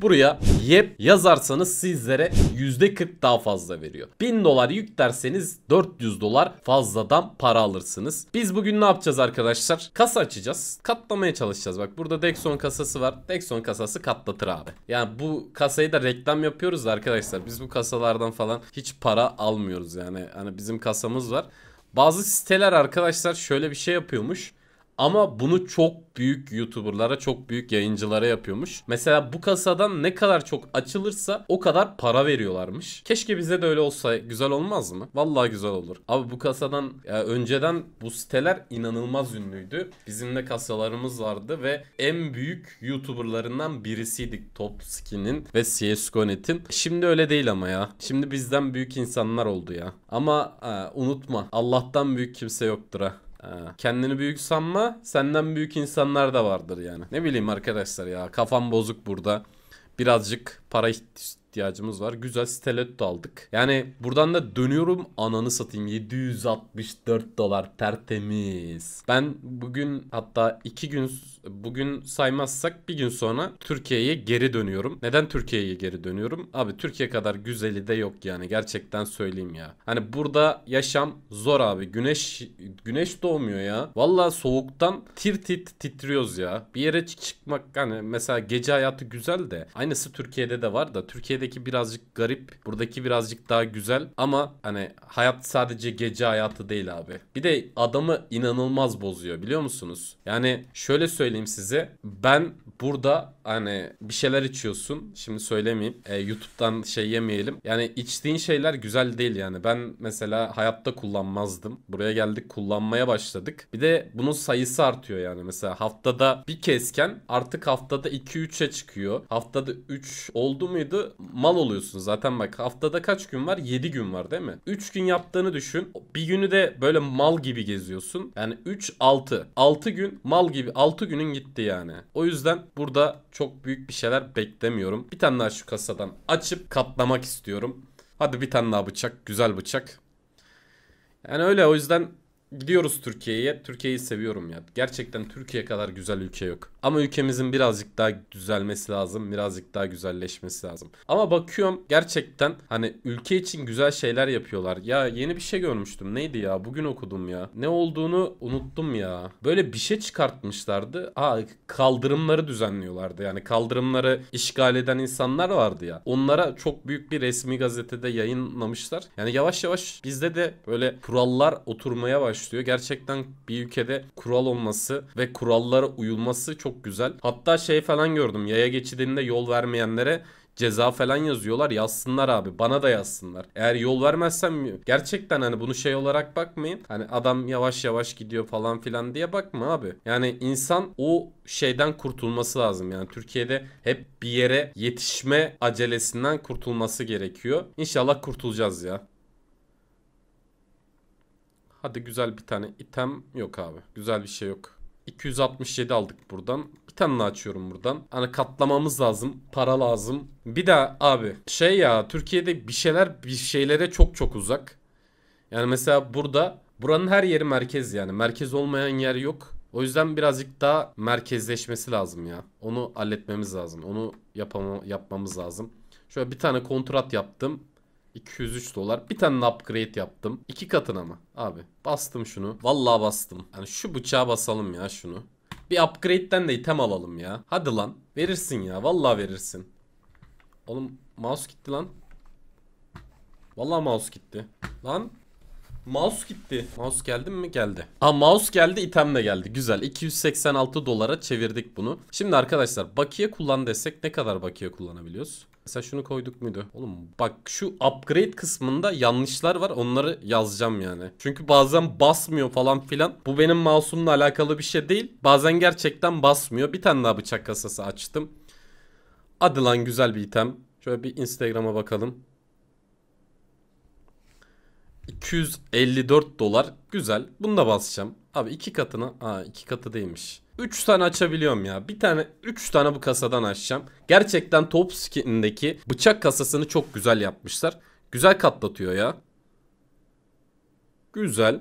buraya yep yazarsanız sizlere %40 daha fazla veriyor. 1000 dolar yüklerseniz 400 dolar fazladan para alırsınız. Biz bugün ne yapacağız arkadaşlar? Kasa açacağız. Katlamaya çalışacağız. Bak burada Dexon kasası var. Dexon kasası katlatır abi. Yani bu kasayı da reklam yapıyoruz da arkadaşlar. Biz bu kasalardan falan hiç para almıyoruz yani. Hani bizim kasamız var. Bazı siteler arkadaşlar şöyle bir şey yapıyormuş. Ama bunu çok büyük YouTuber'lara, çok büyük yayıncılara yapıyormuş. Mesela bu kasadan ne kadar çok açılırsa o kadar para veriyorlarmış. Keşke bize de öyle olsa güzel olmaz mı? Vallahi güzel olur. Abi bu kasadan ya önceden bu siteler inanılmaz ünlüydü. Bizim de kasalarımız vardı ve en büyük YouTuber'larından birisiydik Top Skin'in ve CS:GO.net'in. Şimdi öyle değil ama ya. Şimdi bizden büyük insanlar oldu ya. Ama e, unutma Allah'tan büyük kimse yoktur ha. Ha. Kendini büyük sanma. Senden büyük insanlar da vardır yani. Ne bileyim arkadaşlar ya. Kafam bozuk burada. Birazcık para ihtiyacımız var. Güzel stiletto aldık. Yani buradan da dönüyorum ananı satayım. 764 dolar tertemiz. Ben bugün hatta iki gün bugün saymazsak bir gün sonra Türkiye'ye geri dönüyorum. Neden Türkiye'ye geri dönüyorum? Abi Türkiye kadar güzeli de yok yani gerçekten söyleyeyim ya. Hani burada yaşam zor abi. Güneş güneş doğmuyor ya. Valla soğuktan tir tit titriyoruz ya. Bir yere çıkmak hani mesela gece hayatı güzel de aynısı Türkiye'de de de var da Türkiye'deki birazcık garip. Buradaki birazcık daha güzel. Ama hani hayat sadece gece hayatı değil abi. Bir de adamı inanılmaz bozuyor biliyor musunuz? Yani şöyle söyleyeyim size. Ben burada hani bir şeyler içiyorsun. Şimdi söylemeyeyim. E, YouTube'dan şey yemeyelim. Yani içtiğin şeyler güzel değil yani. Ben mesela hayatta kullanmazdım. Buraya geldik kullanmaya başladık. Bir de bunun sayısı artıyor yani. Mesela haftada bir kezken artık haftada 2-3'e çıkıyor. Haftada 3 ol oldu muydu mal oluyorsun zaten bak haftada kaç gün var 7 gün var değil mi? 3 gün yaptığını düşün bir günü de böyle mal gibi geziyorsun yani 3-6 6 gün mal gibi 6 günün gitti yani. O yüzden burada çok büyük bir şeyler beklemiyorum. Bir tane daha şu kasadan açıp katlamak istiyorum. Hadi bir tane daha bıçak güzel bıçak. Yani öyle o yüzden Gidiyoruz Türkiye'ye. Türkiye'yi seviyorum ya. Gerçekten Türkiye kadar güzel ülke yok. Ama ülkemizin birazcık daha düzelmesi lazım. Birazcık daha güzelleşmesi lazım. Ama bakıyorum gerçekten hani ülke için güzel şeyler yapıyorlar. Ya yeni bir şey görmüştüm. Neydi ya? Bugün okudum ya. Ne olduğunu unuttum ya. Böyle bir şey çıkartmışlardı. Aa kaldırımları düzenliyorlardı. Yani kaldırımları işgal eden insanlar vardı ya. Onlara çok büyük bir resmi gazetede yayınlamışlar. Yani yavaş yavaş bizde de böyle kurallar oturmaya başlıyor başlıyor. Gerçekten bir ülkede kural olması ve kurallara uyulması çok güzel. Hatta şey falan gördüm. Yaya geçidinde yol vermeyenlere ceza falan yazıyorlar. Yazsınlar abi. Bana da yazsınlar. Eğer yol vermezsem gerçekten hani bunu şey olarak bakmayın. Hani adam yavaş yavaş gidiyor falan filan diye bakma abi. Yani insan o şeyden kurtulması lazım. Yani Türkiye'de hep bir yere yetişme acelesinden kurtulması gerekiyor. İnşallah kurtulacağız ya. Hadi güzel bir tane item yok abi. Güzel bir şey yok. 267 aldık buradan. Bir tane açıyorum buradan. Hani katlamamız lazım. Para lazım. Bir de abi şey ya Türkiye'de bir şeyler bir şeylere çok çok uzak. Yani mesela burada buranın her yeri merkez yani. Merkez olmayan yer yok. O yüzden birazcık daha merkezleşmesi lazım ya. Onu halletmemiz lazım. Onu yapama, yapmamız lazım. Şöyle bir tane kontrat yaptım. 203 dolar. Bir tane upgrade yaptım. İki katına mı? Abi bastım şunu. Vallahi bastım. Yani şu bıçağa basalım ya şunu. Bir upgrade'den de item alalım ya. Hadi lan. Verirsin ya. Vallahi verirsin. Oğlum mouse gitti lan. Vallahi mouse gitti. Lan Mouse gitti. Mouse geldi mi? Geldi. Ha mouse geldi item de geldi. Güzel. 286 dolara çevirdik bunu. Şimdi arkadaşlar bakiye kullan desek ne kadar bakiye kullanabiliyoruz? Mesela şunu koyduk muydu? Oğlum bak şu upgrade kısmında yanlışlar var. Onları yazacağım yani. Çünkü bazen basmıyor falan filan. Bu benim mouse'umla alakalı bir şey değil. Bazen gerçekten basmıyor. Bir tane daha bıçak kasası açtım. Hadi lan güzel bir item. Şöyle bir Instagram'a bakalım. 254 dolar. Güzel. Bunu da basacağım. Abi iki katını. Ha iki katı değilmiş. üç tane açabiliyorum ya. Bir tane üç tane bu kasadan açacağım. Gerçekten top skin'deki bıçak kasasını çok güzel yapmışlar. Güzel katlatıyor ya. Güzel.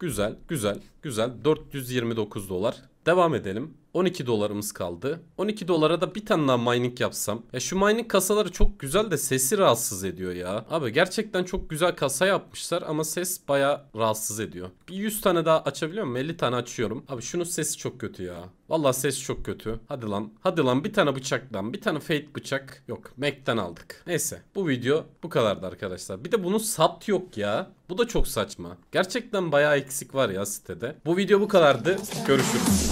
Güzel. Güzel. Güzel. 429 dolar. Devam edelim. 12 dolarımız kaldı. 12 dolara da bir tane daha mining yapsam. Ya şu mining kasaları çok güzel de sesi rahatsız ediyor ya. Abi gerçekten çok güzel kasa yapmışlar ama ses baya rahatsız ediyor. Bir 100 tane daha açabiliyor muyum? 50 tane açıyorum. Abi şunun sesi çok kötü ya. Valla ses çok kötü. Hadi lan. Hadi lan bir tane bıçaktan. Bir tane fake bıçak. Yok. Mac'ten aldık. Neyse. Bu video bu kadardı arkadaşlar. Bir de bunun sat yok ya. Bu da çok saçma. Gerçekten baya eksik var ya sitede. Bu video bu kadardı. Görüşürüz.